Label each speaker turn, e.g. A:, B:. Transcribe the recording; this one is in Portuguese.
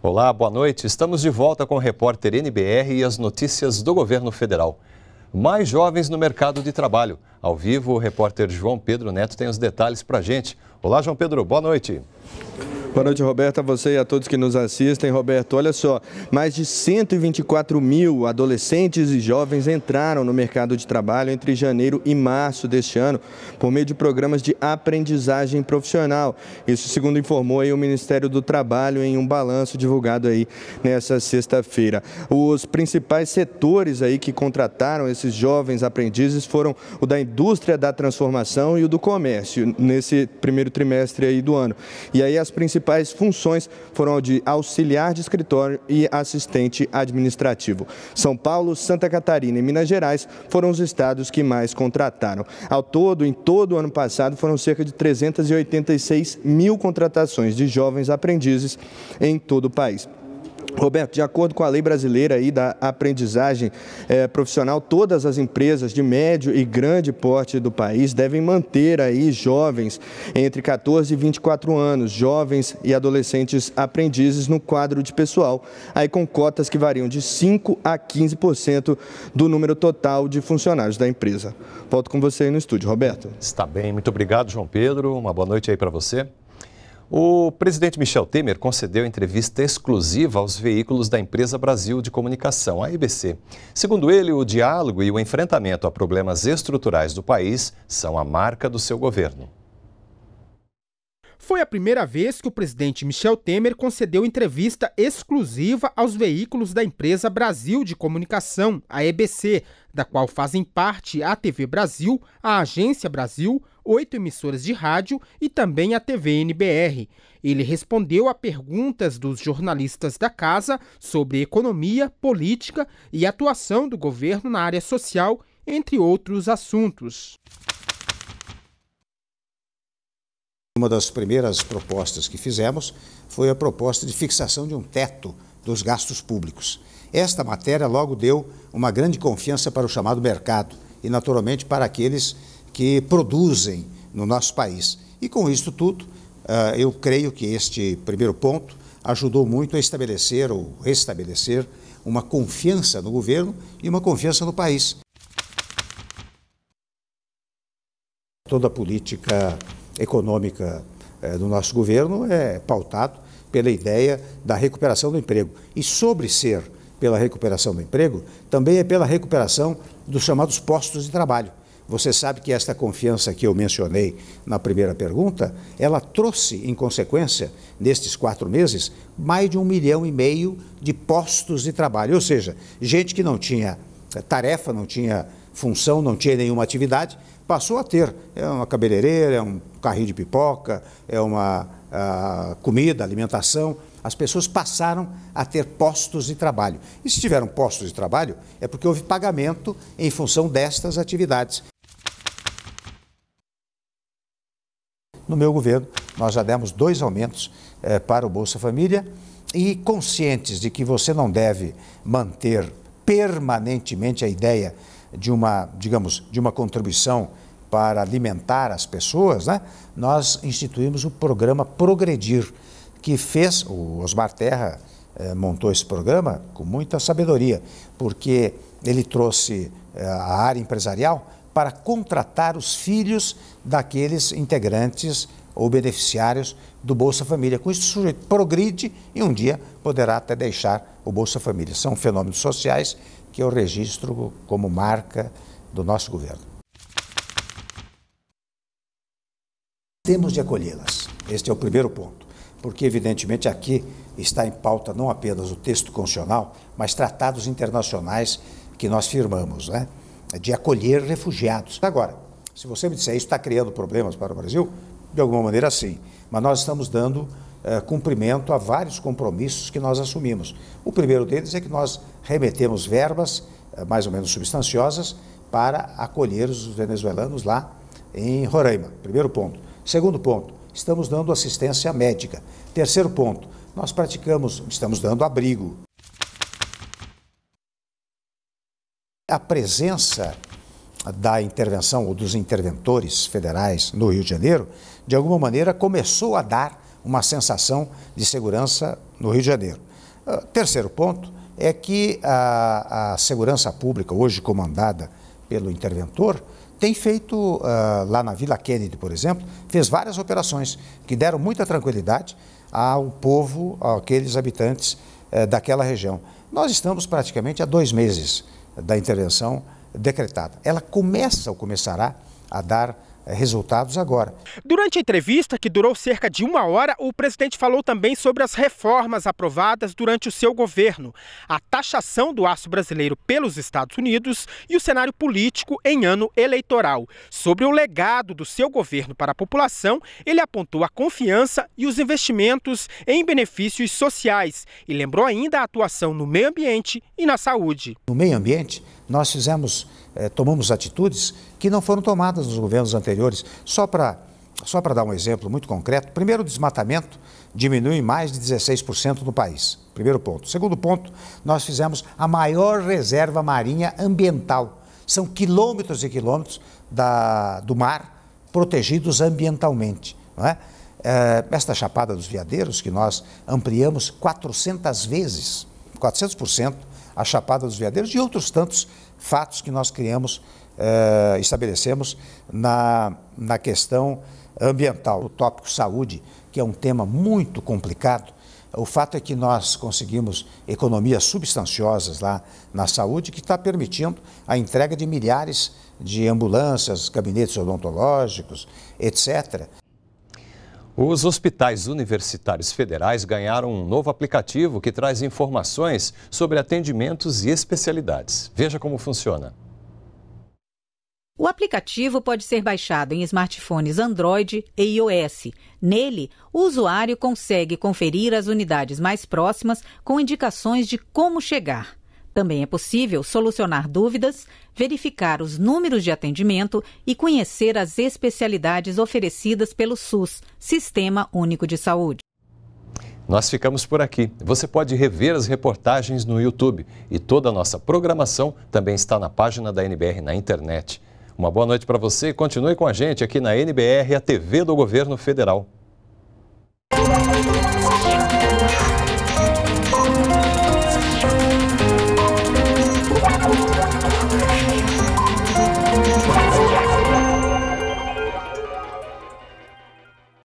A: Olá, boa noite. Estamos de volta com o repórter NBR e as notícias do governo federal. Mais jovens no mercado de trabalho. Ao vivo, o repórter João Pedro Neto tem os detalhes para gente. Olá, João Pedro, boa noite.
B: Boa noite, Roberto, a você e a todos que nos assistem. Roberto, olha só, mais de 124 mil adolescentes e jovens entraram no mercado de trabalho entre janeiro e março deste ano por meio de programas de aprendizagem profissional. Isso segundo informou o Ministério do Trabalho em um balanço divulgado aí nessa sexta-feira. Os principais setores aí que contrataram esses jovens aprendizes foram o da indústria da transformação e o do comércio nesse primeiro trimestre aí do ano. E aí as principais principais funções foram de auxiliar de escritório e assistente administrativo. São Paulo, Santa Catarina e Minas Gerais foram os estados que mais contrataram. Ao todo, em todo o ano passado, foram cerca de 386 mil contratações de jovens aprendizes em todo o país. Roberto, de acordo com a lei brasileira aí da aprendizagem é, profissional, todas as empresas de médio e grande porte do país devem manter aí jovens entre 14 e 24 anos, jovens e adolescentes aprendizes no quadro de pessoal, aí com cotas que variam de 5 a 15% do número total de funcionários da empresa. Volto
A: com você aí no estúdio, Roberto. Está bem, muito obrigado, João Pedro. Uma boa noite aí para você. O presidente Michel Temer concedeu entrevista exclusiva aos veículos da empresa Brasil de Comunicação, a EBC. Segundo ele, o diálogo e o enfrentamento a problemas estruturais do país são a marca do seu governo.
C: Foi a primeira vez que o presidente Michel Temer concedeu entrevista exclusiva aos veículos da empresa Brasil de Comunicação, a EBC, da qual fazem parte a TV Brasil, a Agência Brasil, oito emissoras de rádio e também a TVNBR. Ele respondeu a perguntas dos jornalistas da casa sobre economia, política e atuação do governo na área social, entre outros assuntos.
D: Uma das primeiras propostas que fizemos foi a proposta de fixação de um teto dos gastos públicos. Esta matéria logo deu uma grande confiança para o chamado mercado e, naturalmente, para aqueles que produzem no nosso país. E com isso tudo, ah, eu creio que este primeiro ponto ajudou muito a estabelecer ou restabelecer uma confiança no governo e uma confiança no país. Toda a política econômica eh, do nosso governo é pautado pela ideia da recuperação do emprego. E sobre ser pela recuperação do emprego, também é pela recuperação dos chamados postos de trabalho. Você sabe que esta confiança que eu mencionei na primeira pergunta, ela trouxe, em consequência, nestes quatro meses, mais de um milhão e meio de postos de trabalho. Ou seja, gente que não tinha tarefa, não tinha função, não tinha nenhuma atividade, passou a ter. É uma cabeleireira, é um carrinho de pipoca, é uma ah, comida, alimentação. As pessoas passaram a ter postos de trabalho. E se tiveram postos de trabalho, é porque houve pagamento em função destas atividades. No meu governo, nós já demos dois aumentos eh, para o Bolsa Família e conscientes de que você não deve manter permanentemente a ideia de uma, digamos, de uma contribuição para alimentar as pessoas, né? nós instituímos o programa Progredir, que fez, o Osmar Terra eh, montou esse programa com muita sabedoria, porque ele trouxe eh, a área empresarial para contratar os filhos daqueles integrantes ou beneficiários do Bolsa Família. Com isso, o sujeito progride e um dia poderá até deixar o Bolsa Família. São fenômenos sociais que eu registro como marca do nosso governo. Temos de acolhê-las. Este é o primeiro ponto, porque, evidentemente, aqui está em pauta não apenas o texto constitucional, mas tratados internacionais que nós firmamos. Né? de acolher refugiados. Agora, se você me disser isso está criando problemas para o Brasil, de alguma maneira sim, mas nós estamos dando uh, cumprimento a vários compromissos que nós assumimos. O primeiro deles é que nós remetemos verbas uh, mais ou menos substanciosas para acolher os venezuelanos lá em Roraima. Primeiro ponto. Segundo ponto, estamos dando assistência médica. Terceiro ponto, nós praticamos, estamos dando abrigo A presença da intervenção ou dos interventores federais no Rio de Janeiro, de alguma maneira, começou a dar uma sensação de segurança no Rio de Janeiro. Ah, terceiro ponto é que a, a, segurança pública, hoje comandada pelo interventor, tem feito, uh, lá na Vila Kennedy, por exemplo, fez várias operações que deram muita tranquilidade ao povo, àqueles habitantes uh, daquela região. Nós estamos praticamente há dois meses da intervenção decretada. Ela começa ou começará a dar é, resultados agora.
C: Durante a entrevista, que durou cerca de uma hora, o presidente falou também sobre as reformas aprovadas durante o seu governo, a taxação do aço brasileiro pelos Estados Unidos e o cenário político em ano eleitoral. Sobre o legado do seu governo para a população, ele apontou a confiança e os investimentos em benefícios sociais e lembrou ainda a atuação no meio ambiente e na saúde.
D: No meio ambiente, nós fizemos, eh, tomamos atitudes que não foram tomadas nos governos anteriores. Só para só dar um exemplo muito concreto, primeiro, o desmatamento diminui mais de 16% no país. Primeiro ponto. Segundo ponto, nós fizemos a maior reserva marinha ambiental. São quilômetros e quilômetros da, do mar protegidos ambientalmente. Não é? É, esta Chapada dos Veadeiros, que nós ampliamos 400 vezes, 400% a Chapada dos Veadeiros e outros tantos fatos que nós criamos, eh, estabelecemos na, na questão ambiental. O tópico saúde, que é um tema muito complicado, o fato é que nós conseguimos economias substanciosas lá na saúde, que está permitindo a entrega de milhares de ambulâncias, gabinetes odontológicos, etc.
A: Os hospitais universitários federais ganharam um novo aplicativo que traz informações sobre atendimentos e especialidades. Veja como funciona.
B: O aplicativo pode ser baixado em smartphones Android e iOS. Nele, o usuário consegue conferir as unidades mais próximas com indicações de como chegar. Também é possível solucionar dúvidas, verificar os números de atendimento e conhecer as especialidades oferecidas pelo SUS, Sistema Único de Saúde.
A: Nós ficamos por aqui. Você pode rever as reportagens no YouTube e toda a nossa programação também está na página da NBR na internet. Uma boa noite para você e continue com a gente aqui na NBR, a TV do Governo Federal.